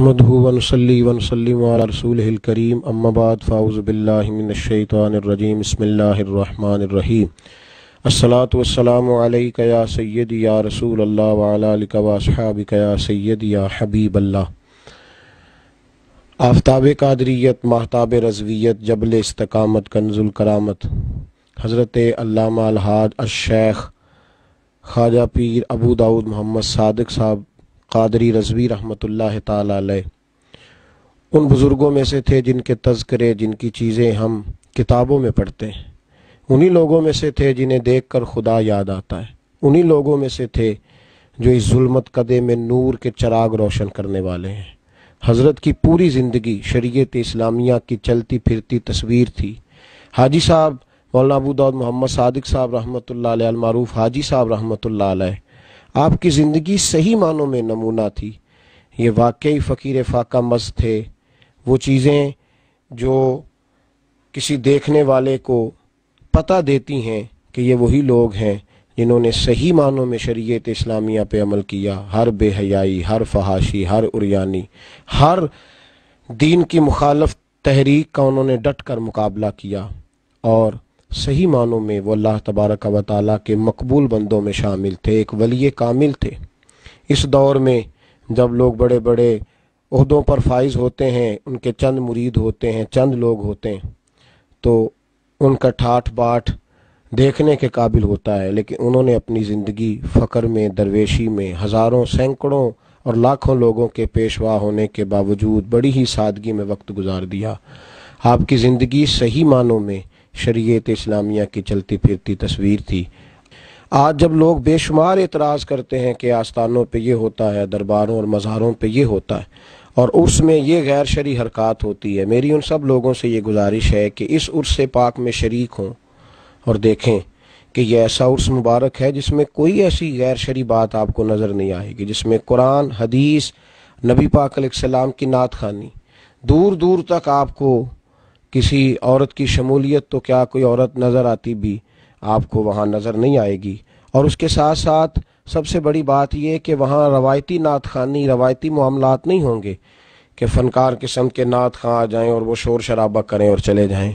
नहमद वनसली वनसली रसूल करीम अम्माबाद फ़ाउज़बिल्लिमिनशैतरजीम बसमीम असलात वसलाम या सैद या रसूल अल्लाह वालिक या सैद या हबीब अल्लाह आफ्ताब कादरीत महताब रजवीत जबल इस्तकामत कंजुल करामत हज़रत अल्लामा अलहाज अशेख ख्वाजा पीर अबू दाऊद मोहम्मद सादक साहब कादरी रजवी रहमत ताल उन बुज़ुर्गों में से थे जिनके तस्करे जिनकी चीज़ें हम किताबों में पढ़ते हैं उन्हीं लोगों में से थे जिन्हें देख कर खुदा याद आता है उन्हीं लोगों में से थे जो इस जुल्मत कदे में नूर के चराग रोशन करने वाले हैं हज़रत की पूरी ज़िंदगी शरीत इस्लामिया की चलती फिरती तस्वीर थी हाजी साहब मौलाना अबू दाऊद मोहम्मद सदक साहब रहमत ला हाजी साहब रहमत ला आपकी ज़िंदगी सही मानों में नमूना थी ये वाकई फ़कीर फाका मज़ थे वो चीज़ें जो किसी देखने वाले को पता देती हैं कि ये वही लोग हैं जिन्होंने सही मानों में शरीयत इस्लामिया पे अमल किया हर बेहयाई हर फहाशी हर उरियानी हर दीन की मुखालफ तहरीक का उन्होंने डट कर मुकाबला किया और सही मानों में वो अल्लाह तबारक व ताली के मकबूल बंदों में शामिल थे एक वली कामिल थे इस दौर में जब लोग बड़े बड़े अहदों पर फाइज होते हैं उनके चंद मुरीद होते हैं चंद लोग होते हैं तो उनका ठाठ बाट देखने के काबिल होता है लेकिन उन्होंने अपनी ज़िंदगी फ़कर में दरवेशी में हज़ारों सैकड़ों और लाखों लोगों के पेशवा होने के बावजूद बड़ी ही सादगी में वक्त गुजार दिया आपकी ज़िंदगी सही मानों में शरीयत इस्लामिया की चलती फिरती तस्वीर थी आज जब लोग बेशुमार एतराज़ करते हैं कि आस्थानों पे ये होता है दरबारों और मज़ारों पे ये होता है और उर्स में ये गैर शरी हरकत होती है मेरी उन सब लोगों से ये गुजारिश है कि इस उर्स पाक में शरीक हों और देखें कि यह ऐसा उर्स मुबारक है जिसमें कोई ऐसी गैर शरी बात आपको नज़र नहीं आएगी जिसमें कुरान हदीस नबी पाकाम की नात खानी दूर दूर तक आपको किसी औरत की शमूलियत तो क्या कोई औरत नज़र आती भी आपको वहाँ नज़र नहीं आएगी और उसके साथ साथ सबसे बड़ी बात यह कि वहाँ रवायती नात खानी रवायती मामला नहीं होंगे कि फ़नकार किस्म के नात खां आ जाएँ और वो शोर शराबा करें और चले जाएँ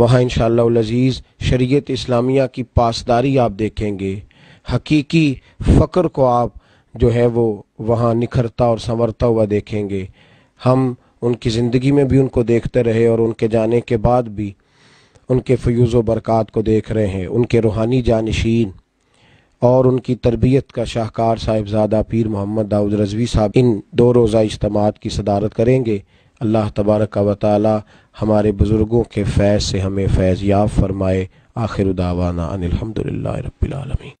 वहाँ इन शजीज़ शरीत इस्लामिया की पासदारी आप देखेंगे हकीकी फ़क्र को आप जो है वो वहाँ निखरता और संवरता हुआ देखेंगे हम उनकी ज़िंदगी में भी उनको देखते रहे और उनके जाने के बाद भी उनके फ्यूज़ व बरक़ात को देख रहे हैं उनके रूहानी जानशीन और उनकी तरबियत का शाहकार साहिबजादा पीर मोहम्मद दाऊद रजवी साहब इन दो रोज़ा इज्तम की सदारत करेंगे अल्लाह तबारक का ताली हमारे बुज़ुर्गों के फैज़ से हमें फैज़ याब फरमाए आखिर उदावाना अनिलहमदिल्ला रबीआलमी